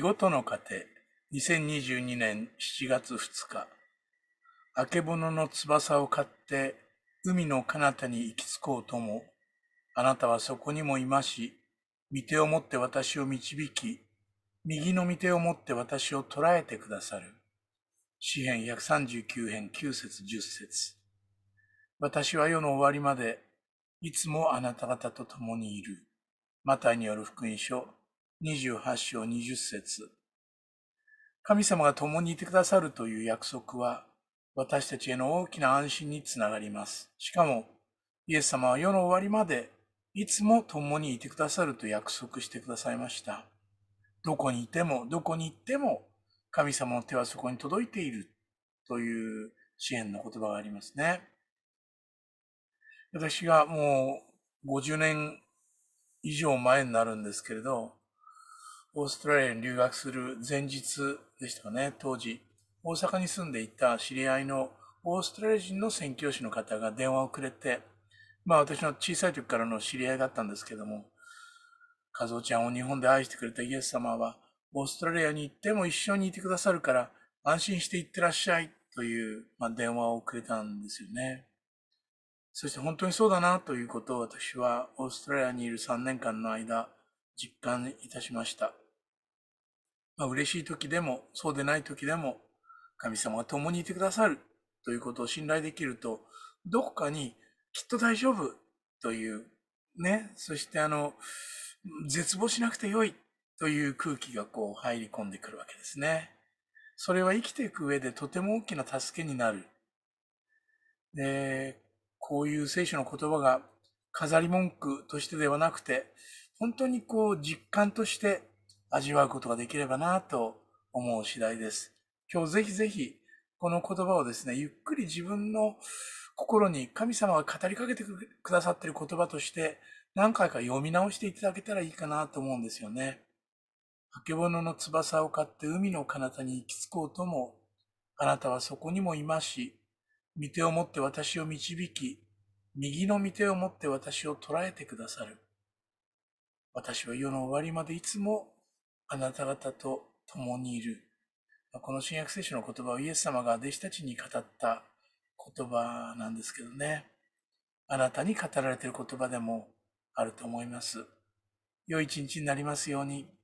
ご事の糧2022年7月2日あけぼのの翼を買って海の彼方に行き着こうともあなたはそこにもいまし御手を持って私を導き右の御手を持って私を捉えてくださる詩編139編9節10節私は世の終わりまでいつもあなた方と共にいるマタイによる福音書28章20節神様が共にいてくださるという約束は、私たちへの大きな安心につながります。しかも、イエス様は世の終わりまで、いつも共にいてくださると約束してくださいました。どこにいても、どこに行っても、神様の手はそこに届いているという支援の言葉がありますね。私がもう50年以上前になるんですけれど、オーストラリアに留学する前日でしたかね、当時、大阪に住んでいた知り合いのオーストラリア人の宣教師の方が電話をくれて、まあ私の小さい時からの知り合いだったんですけども、和夫ちゃんを日本で愛してくれたイエス様は、オーストラリアに行っても一緒にいてくださるから、安心して行ってらっしゃいという、まあ、電話をくれたんですよね。そして本当にそうだなということを私はオーストラリアにいる3年間の間、実感いたしました。まあ、嬉しい時でも、そうでない時でも、神様が共にいてくださるということを信頼できると、どこかにきっと大丈夫という、ね、そしてあの、絶望しなくてよいという空気がこう入り込んでくるわけですね。それは生きていく上でとても大きな助けになる。で、こういう聖書の言葉が飾り文句としてではなくて、本当にこう実感として味わうことができればなと思う次第です。今日ぜひぜひこの言葉をですね、ゆっくり自分の心に神様が語りかけてくださっている言葉として何回か読み直していただけたらいいかなと思うんですよね。化け物の翼を買って海の彼方に行き着こうとも、あなたはそこにもいますし、御手を持って私を導き、右の御手を持って私を捉えてくださる。私は世の終わりまでいつもあなた方と共にいる。この新約聖書の言葉をイエス様が弟子たちに語った言葉なんですけどね。あなたに語られている言葉でもあると思います。良い一日になりますように。